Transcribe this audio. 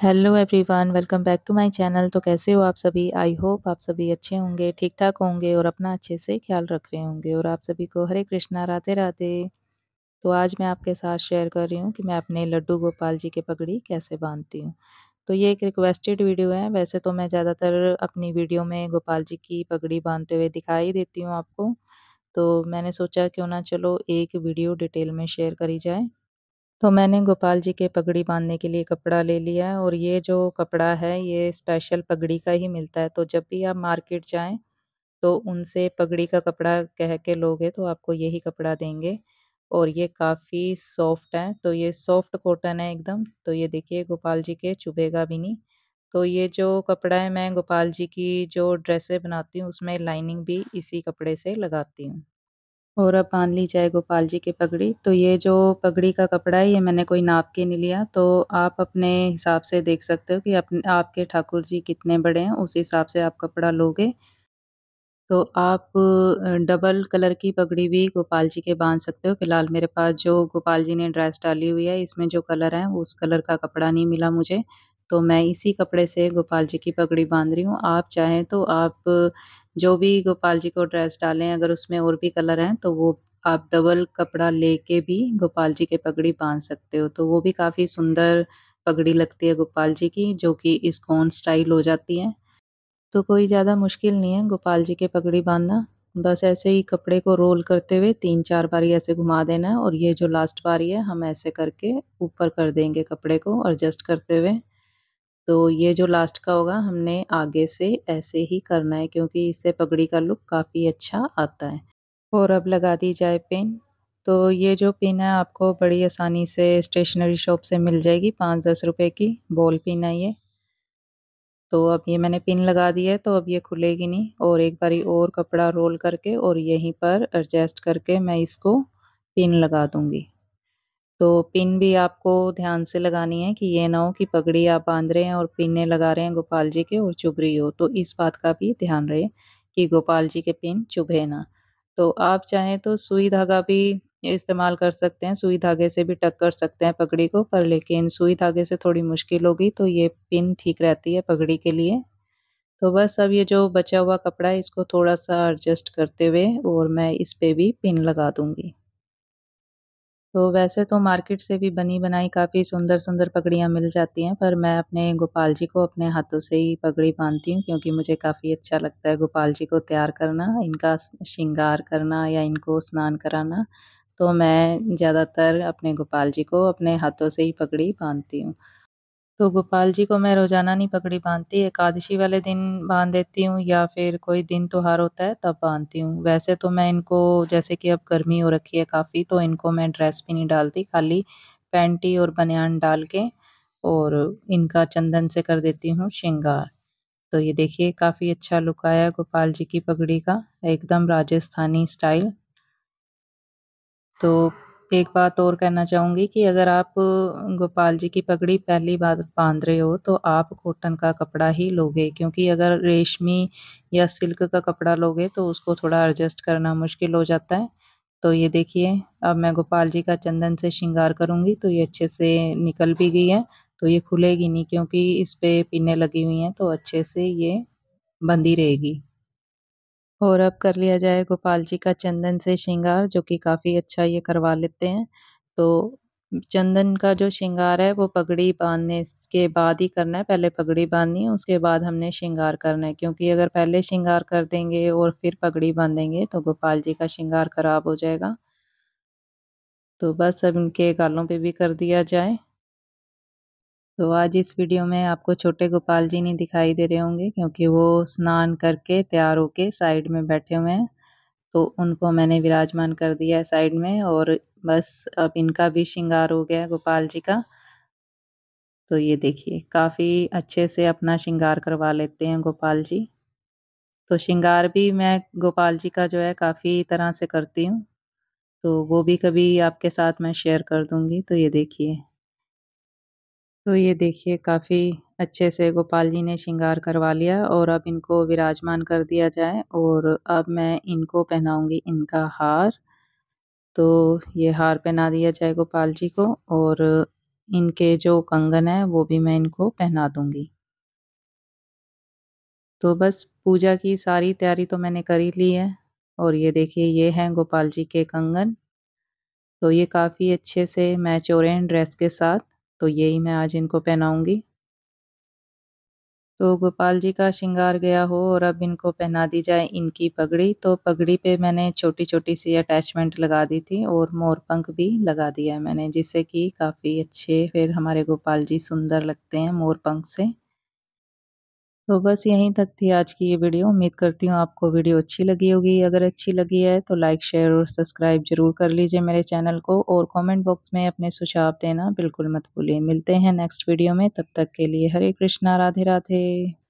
Hello everyone welcome back to my channel तो कैसे हो आप सभी आई होप आप सभी अच्छे होंगे ठीक ठाक होंगे और अपना अच्छे से ख्याल रख रहे होंगे और आप सभी को हरे कृष्णा राधे राधे तो आज मैं आपके साथ शेयर कर रही हूँ कि मैं अपने लड्डू गोपाल जी के पगड़ी कैसे बांधती हूँ तो ये एक रिक्वेस्टेड वीडियो है वैसे तो मैं ज़्यादातर अपनी वीडियो में गोपाल जी की पगड़ी बांधते हुए दिखाई देती हूँ आपको तो मैंने सोचा क्यों ना चलो एक वीडियो डिटेल में शेयर करी जाए तो मैंने गोपाल जी के पगड़ी बांधने के लिए कपड़ा ले लिया है और ये जो कपड़ा है ये स्पेशल पगड़ी का ही मिलता है, तो जब भी आप मार्केट जाएँ, तो उनसे पगड़ी का कपड़ा कह के लोगे तो आपको यही कपड़ा देंगे और ये काफ़ी सॉफ्ट है, तो ये सॉफ्ट कॉटन है एकदम, तो ये देखिए गोपाल जी के चुभेगा भी नहीं। तो ये जो कपड़ा है मैं गोपाल जी की जो ड्रेसें बनाती हूँ उसमें लाइनिंग भी इसी कपड़े से लगाती हूँ। और अब बांध ली जाए गोपाल जी की पगड़ी तो ये जो पगड़ी का कपड़ा है ये मैंने कोई नाप के नहीं लिया तो आप अपने हिसाब से देख सकते हो कि अपने आपके ठाकुर जी कितने बड़े हैं उस हिसाब से आप कपड़ा लोगे तो आप डबल कलर की पगड़ी भी गोपाल जी के बांध सकते हो फिलहाल मेरे पास जो गोपाल जी ने ड्रेस डाली हुई है इसमें जो कलर है उस कलर का कपड़ा नहीं मिला मुझे तो मैं इसी कपड़े से गोपाल जी की पगड़ी बांध रही हूँ। आप चाहें तो आप जो भी गोपाल जी को ड्रेस डालें अगर उसमें और भी कलर हैं तो वो आप डबल कपड़ा लेके भी गोपाल जी के पगड़ी बांध सकते हो। तो वो भी काफ़ी सुंदर पगड़ी लगती है गोपाल जी की जो कि कौन स्टाइल हो जाती है। तो कोई ज़्यादा मुश्किल नहीं है गोपाल जी के पगड़ी बांधना बस ऐसे ही कपड़े को रोल करते हुए तीन चार बारी ऐसे घुमा देना है और ये जो लास्ट बारी है हम ऐसे करके ऊपर कर देंगे कपड़े को एडजस्ट करते हुए। तो ये जो लास्ट का होगा हमने आगे से ऐसे ही करना है क्योंकि इससे पगड़ी का लुक काफ़ी अच्छा आता है और अब लगा दी जाए पिन तो ये जो पिन है आपको बड़ी आसानी से स्टेशनरी शॉप से मिल जाएगी पाँच दस रुपये की बॉल पिन है ये तो अब ये मैंने पिन लगा दी है तो अब ये खुलेगी नहीं और एक बारी और कपड़ा रोल करके और यहीं पर एडजस्ट करके मैं इसको पिन लगा दूँगी तो पिन भी आपको ध्यान से लगानी है कि ये ना हो कि पगड़ी आप बांध रहे हैं और पिने लगा रहे हैं गोपाल जी के और चुभ रही हो तो इस बात का भी ध्यान रहे कि गोपाल जी के पिन चुभे ना तो आप चाहें तो सुई धागा भी इस्तेमाल कर सकते हैं सुई धागे से भी टक कर सकते हैं पगड़ी को पर लेकिन सुई धागे से थोड़ी मुश्किल होगी तो ये पिन ठीक रहती है पगड़ी के लिए तो बस अब ये जो बचा हुआ कपड़ा है इसको थोड़ा सा एडजस्ट करते हुए और मैं इस पर भी पिन लगा दूँगी तो वैसे तो मार्केट से भी बनी बनाई काफ़ी सुंदर सुंदर पगड़ियाँ मिल जाती हैं पर मैं अपने गोपाल जी को अपने हाथों से ही पगड़ी बांधती हूँ क्योंकि मुझे काफ़ी अच्छा लगता है गोपाल जी को तैयार करना इनका श्रृंगार करना या इनको स्नान कराना तो मैं ज़्यादातर अपने गोपाल जी को अपने हाथों से ही पगड़ी बांधती हूँ तो गोपाल जी को मैं रोज़ाना नहीं पगड़ी बांधती एकादशी वाले दिन बांध देती हूँ या फिर कोई दिन त्योहार होता है तब बांधती हूँ। वैसे तो मैं इनको जैसे कि अब गर्मी हो रखी है काफ़ी तो इनको मैं ड्रेस भी नहीं डालती, खाली पैंटी और बनियान डाल के और इनका चंदन से कर देती हूँ श्रृंगार। तो ये देखिए काफ़ी अच्छा लुक आया गोपाल जी की पगड़ी का, एकदम राजस्थानी स्टाइल। तो एक बात और कहना चाहूँगी कि अगर आप गोपाल जी की पगड़ी पहली बार बांध रहे हो तो आप कॉटन का कपड़ा ही लोगे क्योंकि अगर रेशमी या सिल्क का कपड़ा लोगे तो उसको थोड़ा एडजस्ट करना मुश्किल हो जाता है तो ये देखिए अब मैं गोपाल जी का चंदन से श्रृंगार करूँगी तो ये अच्छे से निकल भी गई है तो ये खुलेगी नहीं क्योंकि इस पर पीने लगी हुई हैं तो अच्छे से ये बंदी रहेगी और अब कर लिया जाए गोपाल जी का चंदन से श्रृंगार जो कि काफ़ी अच्छा ये करवा लेते हैं तो चंदन का जो श्रृंगार है वो पगड़ी बांधने के बाद ही करना है पहले पगड़ी बांधनी है उसके बाद हमने श्रृंगार करना है क्योंकि अगर पहले श्रृंगार कर देंगे और फिर पगड़ी बांधेंगे तो गोपाल जी का श्रृंगार खराब हो जाएगा तो बस अब इनके गालों पे भी कर दिया जाए तो आज इस वीडियो में आपको छोटे गोपाल जी नहीं दिखाई दे रहे होंगे क्योंकि वो स्नान करके तैयार होके साइड में बैठे हुए हैं तो उनको मैंने विराजमान कर दिया है साइड में और बस अब इनका भी श्रृंगार हो गया है गोपाल जी का तो ये देखिए काफ़ी अच्छे से अपना श्रृंगार करवा लेते हैं गोपाल जी तो श्रृंगार भी मैं गोपाल जी का जो है काफ़ी तरह से करती हूँ तो वो भी कभी आपके साथ मैं शेयर कर दूँगी तो ये देखिए तो ये देखिए काफी अच्छे से गोपाल जी ने श्रृंगार करवा लिया और अब इनको विराजमान कर दिया जाए और अब मैं इनको पहनाऊंगी इनका हार तो ये हार पहना दिया जाए गोपाल जी को और इनके जो कंगन है वो भी मैं इनको पहना दूंगी तो बस पूजा की सारी तैयारी तो मैंने कर ही ली है और ये देखिए ये हैं गोपाल जी के कंगन तो ये काफ़ी अच्छे से मैच हो रहे हैं ड्रेस के साथ तो यही मैं आज इनको पहनाऊंगी तो गोपाल जी का श्रृंगार गया हो और अब इनको पहना दी जाए इनकी पगड़ी तो पगड़ी पे मैंने छोटी छोटी सी अटैचमेंट लगा दी थी और मोर पंख भी लगा दिया है मैंने जिससे कि काफ़ी अच्छे फिर हमारे गोपाल जी सुंदर लगते हैं मोर पंख से तो बस यहीं तक थी आज की ये वीडियो उम्मीद करती हूँ आपको वीडियो अच्छी लगी होगी अगर अच्छी लगी है तो लाइक शेयर और सब्सक्राइब जरूर कर लीजिए मेरे चैनल को और कमेंट बॉक्स में अपने सुझाव देना बिल्कुल मत भूलिए मिलते हैं नेक्स्ट वीडियो में तब तक के लिए हरे कृष्णा राधे राधे